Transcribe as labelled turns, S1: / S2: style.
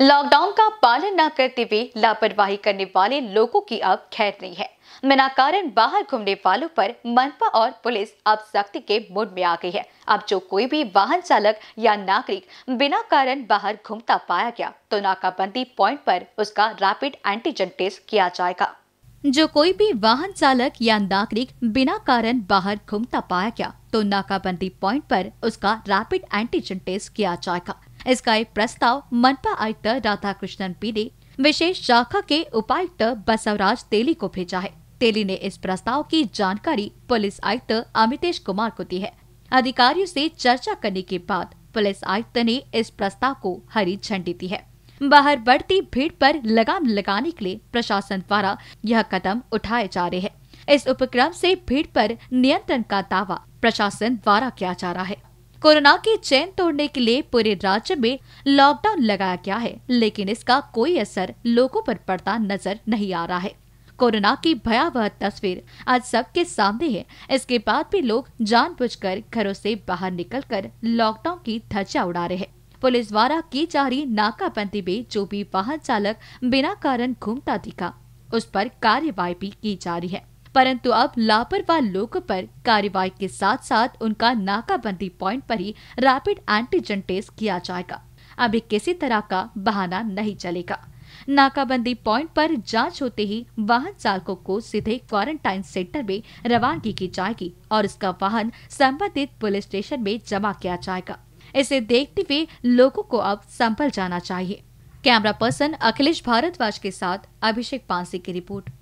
S1: lockdown का पालन न करते हुए लापरवाही करने वाले लोगों की अब खैर नहीं है बिना कारण बाहर घूमने वालों पर मनपा और पुलिस अब सख्ती के मूड में आ गई है अब जो कोई भी वाहन चालक या नागरिक बिना कारण बाहर घूमता पाया गया तो नाकाबंदी पॉइंट पर उसका रैपिड एंटीजन टेस्ट किया जाएगा जो कोई भी वाहन चालक या नागरिक बिना कारण बाहर घूमता पाया गया तो नाकाबंदी पॉइंट पर उसका रैपिड एंटीजन टेस्ट किया जाएगा इसका एक प्रस्ताव मनपा आयुक्त राधाकृष्णन पीडे विशेष शाखा के उपायुक्त बसवराज तेली को भेजा है तेली ने इस प्रस्ताव की जानकारी पुलिस आयुक्त अमितेश कुमार को दी है अधिकारियों से चर्चा करने के बाद पुलिस आयुक्त ने इस प्रस्ताव को हरी झंडी दी है बाहर बढ़ती भीड़ पर लगाम लगाने के लिए प्रशासन द्वारा यह कदम उठाए जा रहे हैं इस उपक्रम से भीड़ पर नियंत्रण का दावा प्रशासन द्वारा किया जा रहा है कोरोना की चैन तोड़ने के लिए पूरे राज्य में लॉकडाउन लगाया गया है लेकिन इसका कोई असर लोगों पर पड़ता नजर नहीं आ रहा है कोरोना की भयावह तस्वीर आज सबके सामने है इसके बाद भी लोग जानबूझकर घरों से बाहर निकलकर लॉकडाउन की धज्जा उड़ा रहे हैं पुलिस द्वारा की जा रही नाकाबंदी में जो भी वाहन चालक बिना कारण घूमता दिखा उस पर कार्यवाही भी की जा रही है परंतु अब लापरवाह लोगों पर कार्रवाई के साथ साथ उनका नाकाबंदी पॉइंट पर ही रैपिड एंटीजन टेस्ट किया जाएगा अभी किसी तरह का बहाना नहीं चलेगा नाकाबंदी पॉइंट पर जांच होते ही वाहन चालकों को सीधे क्वारंटाइन सेंटर में रवानगी की जाएगी और उसका वाहन संबंधित पुलिस स्टेशन में जमा किया जाएगा इसे देखते हुए लोगों को अब संभल जाना चाहिए कैमरा पर्सन अखिलेश भारद्वाज के साथ अभिषेक पांसी की रिपोर्ट